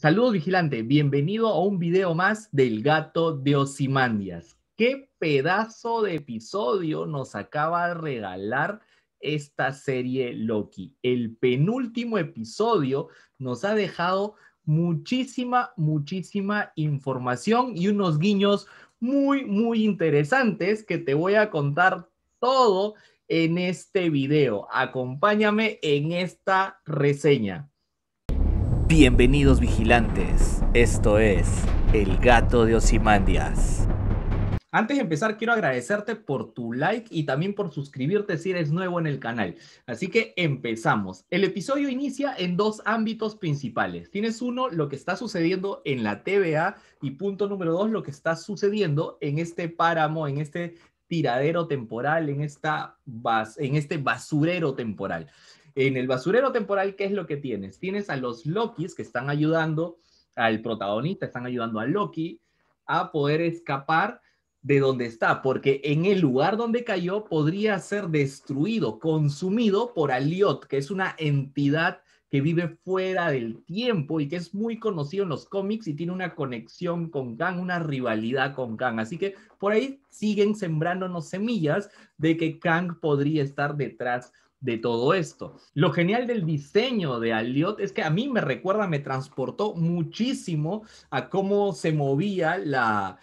Saludos vigilante, bienvenido a un video más del gato de Osimandias. ¿Qué pedazo de episodio nos acaba de regalar esta serie Loki? El penúltimo episodio nos ha dejado muchísima, muchísima información y unos guiños muy, muy interesantes que te voy a contar todo en este video. Acompáñame en esta reseña. Bienvenidos vigilantes, esto es El Gato de Osimandias. Antes de empezar, quiero agradecerte por tu like y también por suscribirte si eres nuevo en el canal. Así que empezamos. El episodio inicia en dos ámbitos principales. Tienes uno, lo que está sucediendo en la TVA y punto número dos, lo que está sucediendo en este páramo, en este tiradero temporal, en, esta en este basurero temporal. En el basurero temporal, ¿qué es lo que tienes? Tienes a los Lokis que están ayudando al protagonista, están ayudando a Loki a poder escapar de donde está, porque en el lugar donde cayó podría ser destruido, consumido por Aliot, que es una entidad que vive fuera del tiempo y que es muy conocido en los cómics y tiene una conexión con Kang, una rivalidad con Kang. Así que por ahí siguen sembrándonos semillas de que Kang podría estar detrás de todo esto. Lo genial del diseño de Aliot es que a mí me recuerda, me transportó muchísimo a cómo se movía la,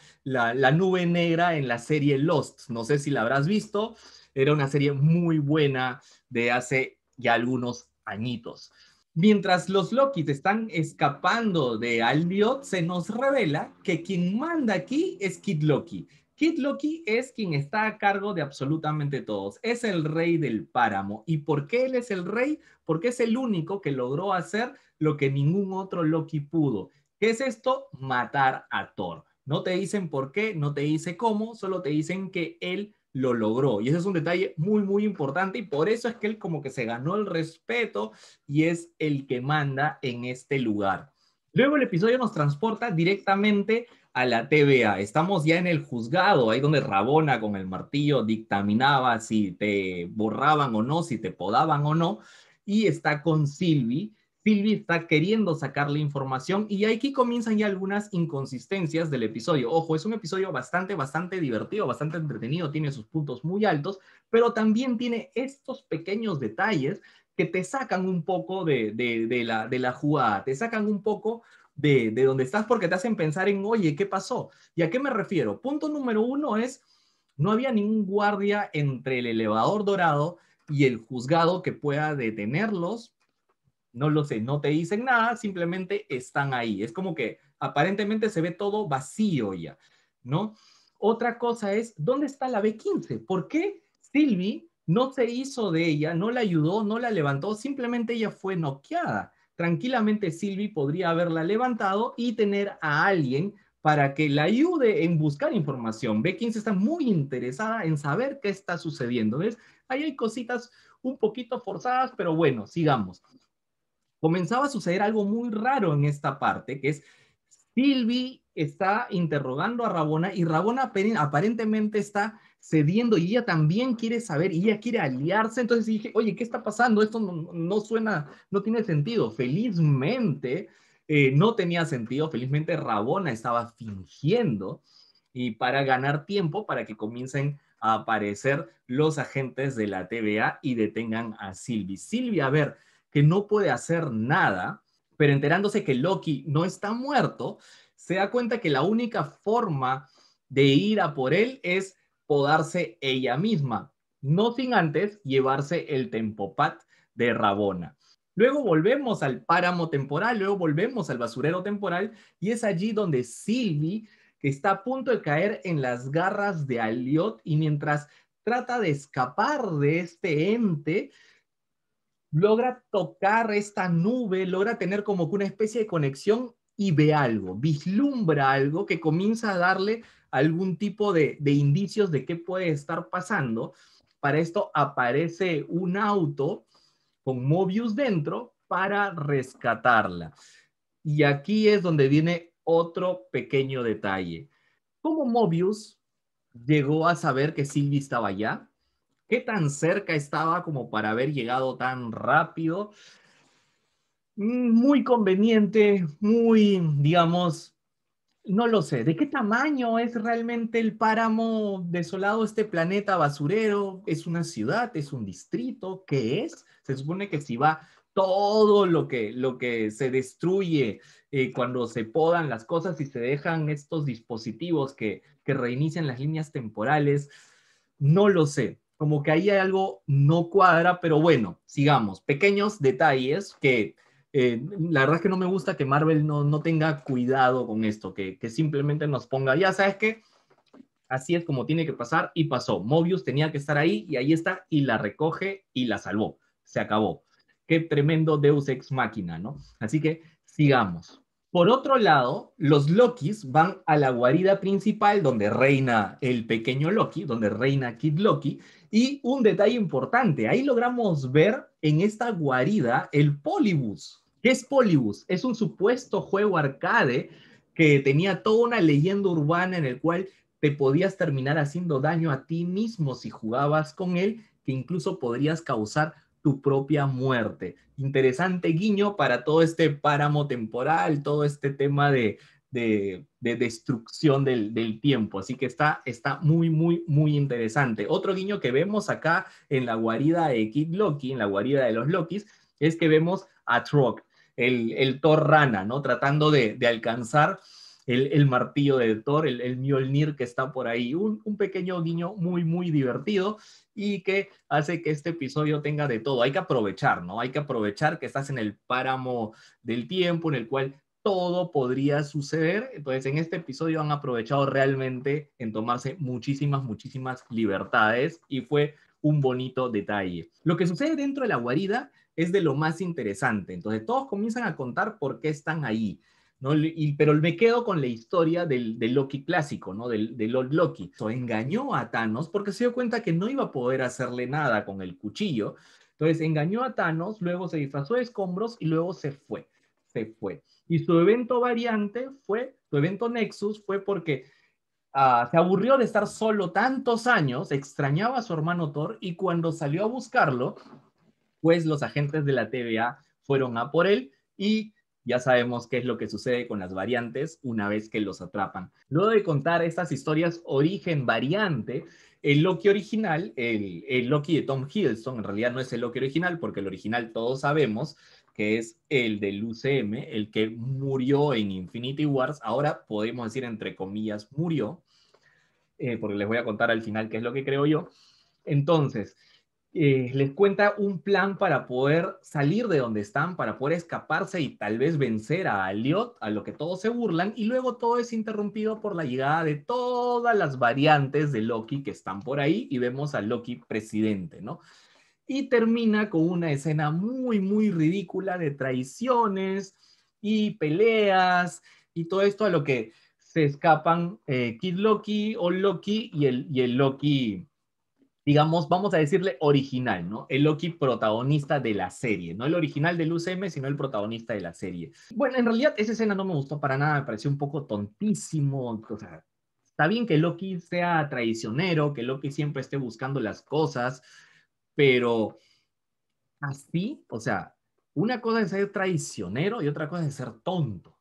nube negra en la serie Lost. No sé si la habrás visto, era una serie muy buena de hace ya algunos añitos. Mientras los Loki están escapando de Alliot se nos revela que quien manda aquí es Kid Loki, Kid Loki es quien está a cargo de absolutamente todos. Es el rey del páramo. ¿Y por qué él es el rey? Porque es el único que logró hacer lo que ningún otro Loki pudo. ¿Qué es esto? Matar a Thor. No te dicen por qué, no te dicen cómo, solo te dicen que él lo logró. Y ese es un detalle muy, muy importante y por eso es que él como que se ganó el respeto y es el que manda en este lugar. Luego el episodio nos transporta directamente a la TVA. Estamos ya en el juzgado, ahí donde Rabona con el martillo dictaminaba si te borraban o no, si te podaban o no, y está con Silvi. Silvi está queriendo sacar la información y aquí comienzan ya algunas inconsistencias del episodio. Ojo, es un episodio bastante, bastante divertido, bastante entretenido, tiene sus puntos muy altos, pero también tiene estos pequeños detalles que te sacan un poco de, de, de la, de la jugada, te sacan un poco de, de donde estás porque te hacen pensar en, oye, ¿qué pasó? ¿Y a qué me refiero? Punto número uno es, no había ningún guardia entre el elevador dorado y el juzgado que pueda detenerlos. No lo sé, no te dicen nada, simplemente están ahí. Es como que aparentemente se ve todo vacío ya, ¿no? Otra cosa es, ¿dónde está la B15? ¿Por qué Silvi no se hizo de ella, no la ayudó, no la levantó, simplemente ella fue noqueada? tranquilamente Silvi podría haberla levantado y tener a alguien para que la ayude en buscar información. b está muy interesada en saber qué está sucediendo. ¿Ves? Ahí hay cositas un poquito forzadas, pero bueno, sigamos. Comenzaba a suceder algo muy raro en esta parte, que es Silvi está interrogando a Rabona y Rabona aparentemente está cediendo y ella también quiere saber y ella quiere aliarse. Entonces dije, oye, ¿qué está pasando? Esto no, suena, no tiene sentido. Felizmente eh, no tenía sentido, felizmente Rabona estaba fingiendo y para ganar tiempo, para que comiencen a aparecer los agentes de la TVA y detengan a Silvi. Silvia, a ver, que no puede hacer nada, pero enterándose que Loki no está muerto, se da cuenta que la única forma de ir a por él es podarse ella misma, no sin antes llevarse el tempopat de Rabona. Luego volvemos al páramo temporal, luego volvemos al basurero temporal y es allí donde Silvi, que está a punto de caer en las garras de Aliot y mientras trata de escapar de este ente, logra tocar esta nube, logra tener como que una especie de conexión y ve algo, vislumbra algo que comienza a darle algún tipo de, indicios de qué puede estar pasando. Para esto aparece un auto con Mobius dentro para rescatarla. Y aquí es donde viene otro pequeño detalle. ¿Cómo Mobius llegó a saber que Sylvie estaba allá? ¿Qué tan cerca estaba como para haber llegado tan rápido? Mm, muy conveniente, muy, digamos, no lo sé, ¿de qué tamaño es realmente el páramo desolado, este planeta basurero? ¿Es una ciudad? ¿Es un distrito? ¿Qué es? Se supone que si va todo lo que, lo que se destruye eh, cuando se podan las cosas y se dejan estos dispositivos que, que reinician las líneas temporales, no lo sé. Como que ahí hay algo no cuadra, pero bueno, sigamos. Pequeños detalles que eh, la verdad es que no me gusta que Marvel no, tenga cuidado con esto, que, que simplemente nos ponga, ya sabes que así es como tiene que pasar y pasó. Mobius tenía que estar ahí y ahí está y la recoge y la salvó. Se acabó. Qué tremendo Deus ex máquina, ¿no? Así que sigamos. Por otro lado, los Lokis van a la guarida principal donde reina el pequeño Loki, donde reina Kid Loki. Y un detalle importante, ahí logramos ver en esta guarida el Polybus. ¿Qué es Polybus? Es un supuesto juego arcade que tenía toda una leyenda urbana en el cual te podías terminar haciendo daño a ti mismo si jugabas con él, que incluso podrías causar propia muerte. Interesante guiño para todo este páramo temporal, todo este tema de, de, de destrucción del, del, tiempo. Así que está, está muy, muy, muy interesante. Otro guiño que vemos acá en la guarida de Kid Loki, en la guarida de los Lokis, es que vemos a Trog, el, el Thor ¿no? Tratando de, de alcanzar el, martillo de Thor, el, Mjolnir que está por ahí. Un, pequeño guiño muy, muy divertido y que hace que este episodio tenga de todo. Hay que aprovechar, ¿no? Hay que aprovechar que estás en el páramo del tiempo en el cual todo podría suceder. Entonces, pues en este episodio han aprovechado realmente en tomarse muchísimas, muchísimas libertades y fue un bonito detalle. Lo que sucede dentro de la guarida es de lo más interesante. Entonces, todos comienzan a contar por qué están ahí. ¿no? pero me quedo con la historia del, Loki clásico, ¿no? Del, Old Loki. engañó a Thanos porque se dio cuenta que no iba a poder hacerle nada con el cuchillo. Entonces engañó a Thanos, luego se disfrazó de escombros y luego se fue. Se fue. Y su evento variante fue, su evento Nexus fue porque ah, se aburrió de estar solo tantos años, extrañaba a su hermano Thor y cuando salió a buscarlo, pues los agentes de la TVA fueron a por él y ya sabemos qué es lo que sucede con las variantes una vez que los atrapan. Luego de contar estas historias origen variante, el Loki original, el, Loki de Tom Hiddleston, en realidad no es el Loki original, porque el original todos sabemos que es el del UCM, el que murió en Infinity Wars, ahora podemos decir entre comillas murió, eh, porque les voy a contar al final qué es lo que creo yo. Entonces, eh, les cuenta un plan para poder salir de donde están, para poder escaparse y tal vez vencer a Elliot, a lo que todos se burlan, y luego todo es interrumpido por la llegada de todas las variantes de Loki que están por ahí y vemos a Loki presidente, ¿no? Y termina con una escena muy, muy ridícula de traiciones y peleas y todo esto a lo que se escapan eh, Kid Loki o Loki y el, y el Loki digamos, vamos a decirle original, ¿no? El Loki protagonista de la serie, no el original del UCM, sino el protagonista de la serie. Bueno, en realidad esa escena no me gustó para nada, me pareció un poco tontísimo, o sea, está bien que Loki sea traicionero, que Loki siempre esté buscando las cosas, pero así, o sea, una cosa es ser traicionero y otra cosa es ser tonto.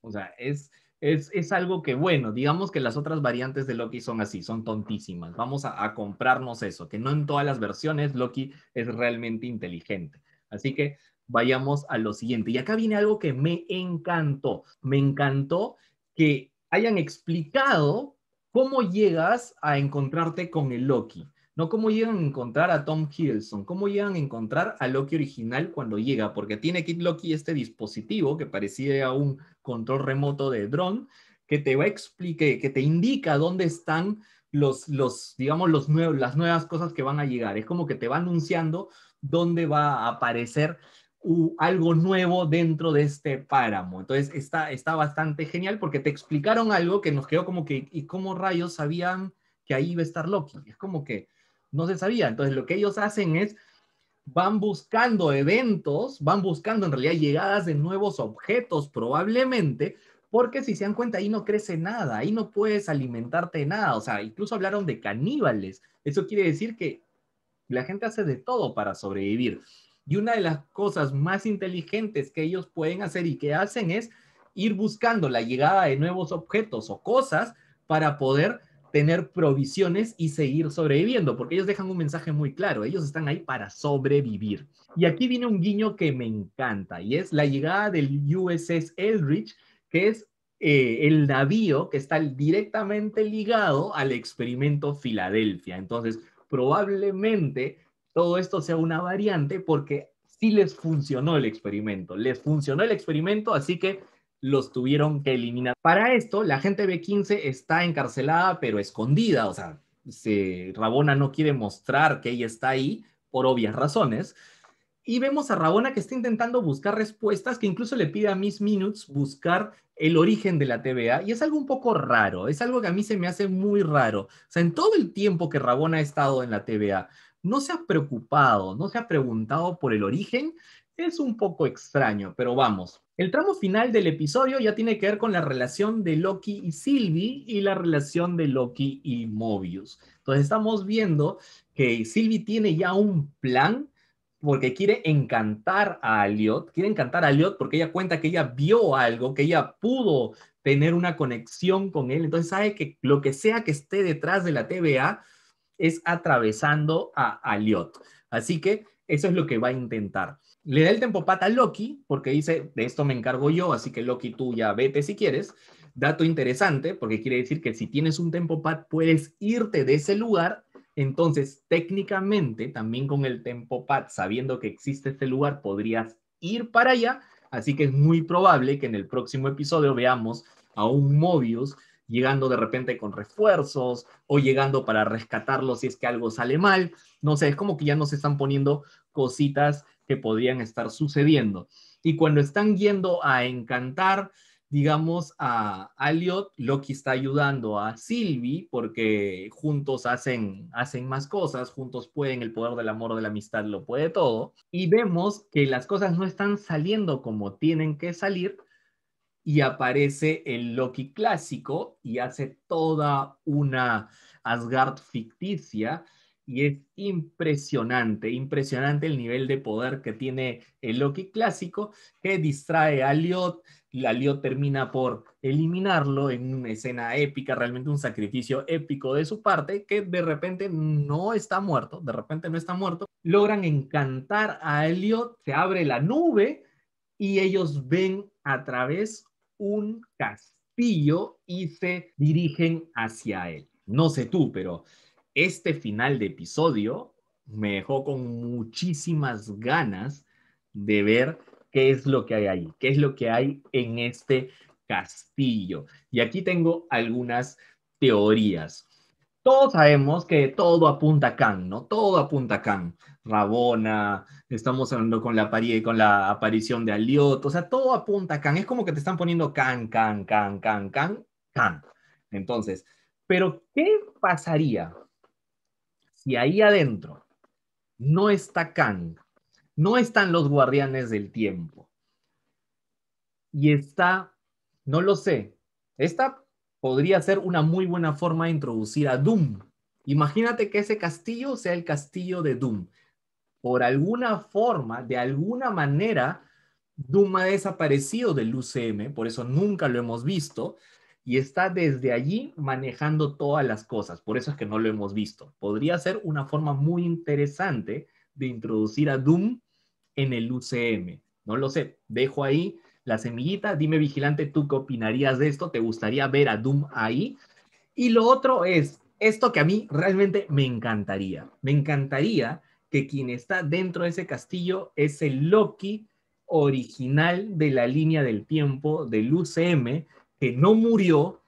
O sea, es, es, algo que, bueno, digamos que las otras variantes de Loki son así, son tontísimas. Vamos a, a, comprarnos eso, que no en todas las versiones Loki es realmente inteligente. Así que vayamos a lo siguiente. Y acá viene algo que me encantó. Me encantó que hayan explicado cómo llegas a encontrarte con el Loki. No cómo llegan a encontrar a Tom Hiddleston, cómo llegan a encontrar a Loki original cuando llega, porque tiene Kid Loki este dispositivo que parecía un control remoto de dron que te va a que te indica dónde están los, los digamos, los nuevos, las nuevas cosas que van a llegar. Es como que te va anunciando dónde va a aparecer algo nuevo dentro de este páramo. Entonces está, está bastante genial porque te explicaron algo que nos quedó como que, ¿y cómo rayos sabían que ahí iba a estar Loki? Es como que no se sabía. Entonces lo que ellos hacen es, van buscando eventos, van buscando en realidad llegadas de nuevos objetos probablemente, porque si se dan cuenta, ahí no crece nada, ahí no puedes alimentarte de nada. O sea, incluso hablaron de caníbales. Eso quiere decir que la gente hace de todo para sobrevivir. Y una de las cosas más inteligentes que ellos pueden hacer y que hacen es ir buscando la llegada de nuevos objetos o cosas para poder tener provisiones y seguir sobreviviendo, porque ellos dejan un mensaje muy claro, ellos están ahí para sobrevivir. Y aquí viene un guiño que me encanta, y es la llegada del USS Eldridge, que es eh, el navío que está directamente ligado al experimento Filadelfia. Entonces, probablemente todo esto sea una variante porque sí les funcionó el experimento, les funcionó el experimento, así que los tuvieron que eliminar. Para esto, la gente B15 está encarcelada pero escondida, o sea, se, Rabona no quiere mostrar que ella está ahí por obvias razones. Y vemos a Rabona que está intentando buscar respuestas, que incluso le pide a Miss Minutes buscar el origen de la TVA. Y es algo un poco raro, es algo que a mí se me hace muy raro. O sea, en todo el tiempo que Rabona ha estado en la TVA, no se ha preocupado, no se ha preguntado por el origen es un poco extraño, pero vamos. El tramo final del episodio ya tiene que ver con la relación de Loki y Sylvie y la relación de Loki y Mobius. Entonces estamos viendo que Sylvie tiene ya un plan porque quiere encantar a Aliot, quiere encantar a Aliot porque ella cuenta que ella vio algo, que ella pudo tener una conexión con él, entonces sabe que lo que sea que esté detrás de la TVA es atravesando a Aliot. Así que eso es lo que va a intentar le da el Tempopad a Loki, porque dice, de esto me encargo yo, así que Loki tú ya vete si quieres. Dato interesante, porque quiere decir que si tienes un Tempopad, puedes irte de ese lugar, entonces técnicamente también con el Tempopad, sabiendo que existe este lugar, podrías ir para allá, así que es muy probable que en el próximo episodio veamos a un Mobius llegando de repente con refuerzos o llegando para rescatarlo si es que algo sale mal. No sé, es como que ya nos están poniendo cositas que podían estar sucediendo. Y cuando están yendo a encantar, digamos, a Elliot, Loki está ayudando a Sylvie porque juntos hacen, hacen más cosas, juntos pueden, el poder del amor, de la amistad lo puede todo. Y vemos que las cosas no están saliendo como tienen que salir y aparece el Loki clásico y hace toda una Asgard ficticia y es impresionante, impresionante el nivel de poder que tiene el Loki clásico que distrae a Liot. La Elliot termina por eliminarlo en una escena épica, realmente un sacrificio épico de su parte, que de repente no está muerto, de repente no está muerto. Logran encantar a Elliot, se abre la nube y ellos ven a través un castillo y se dirigen hacia él. No sé tú, pero este final de episodio me dejó con muchísimas ganas de ver qué es lo que hay ahí, qué es lo que hay en este castillo. Y aquí tengo algunas teorías. Todos sabemos que todo apunta a Khan, ¿no? Todo apunta a Khan. Rabona, estamos hablando con la, con la aparición de Aliot, o sea, todo apunta a Khan. Es como que te están poniendo can can can can can Khan. Entonces, ¿pero qué pasaría y ahí adentro no está Kang, no están los guardianes del tiempo, y está, no lo sé, esta podría ser una muy buena forma de introducir a Doom. Imagínate que ese castillo sea el castillo de Doom. Por alguna forma, de alguna manera, Doom ha desaparecido del UCM, por eso nunca lo hemos visto, y está desde allí manejando todas las cosas. Por eso es que no lo hemos visto. Podría ser una forma muy interesante de introducir a Doom en el UCM. No lo sé, dejo ahí la semillita. Dime, vigilante, ¿tú qué opinarías de esto? ¿Te gustaría ver a Doom ahí? Y lo otro es, esto que a mí realmente me encantaría. Me encantaría que quien está dentro de ese castillo es el Loki original de la línea del tiempo del UCM que no murió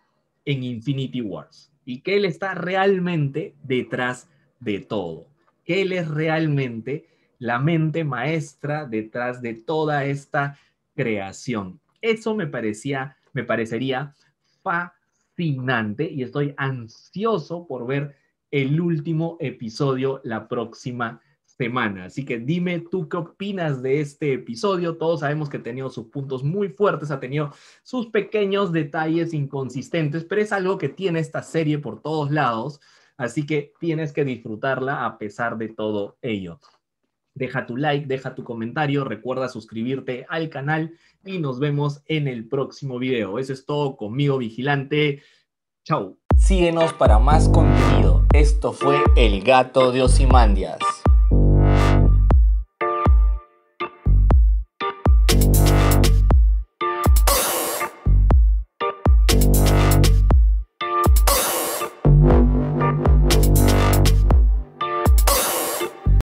en Infinity Wars y que él está realmente detrás de todo, que él es realmente la mente maestra detrás de toda esta creación. Eso me parecía, me parecería fascinante y estoy ansioso por ver el último episodio la próxima semana. Así que dime tú qué opinas de este episodio. Todos sabemos que ha tenido sus puntos muy fuertes, ha tenido sus pequeños detalles inconsistentes, pero es algo que tiene esta serie por todos lados. Así que tienes que disfrutarla a pesar de todo ello. Deja tu like, deja tu comentario, recuerda suscribirte al canal y nos vemos en el próximo video. Eso es todo conmigo, vigilante. Chau. Síguenos para más contenido. Esto fue El Gato de Osimandias.